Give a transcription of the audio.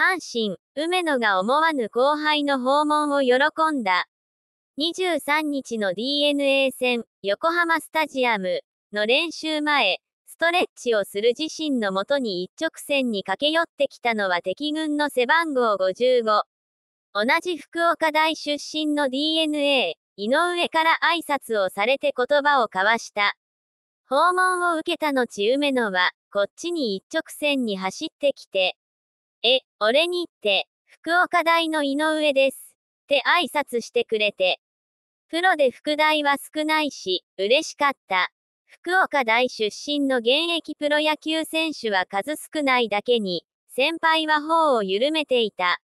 阪神、梅野が思わぬ後輩の訪問を喜んだ。23日の DNA 戦、横浜スタジアムの練習前、ストレッチをする自身のもとに一直線に駆け寄ってきたのは敵軍の背番号55。同じ福岡大出身の DNA、井上から挨拶をされて言葉を交わした。訪問を受けた後梅野は、こっちに一直線に走ってきて、え、俺にって、福岡大の井上です。って挨拶してくれて。プロで副大は少ないし、嬉しかった。福岡大出身の現役プロ野球選手は数少ないだけに、先輩は頬を緩めていた。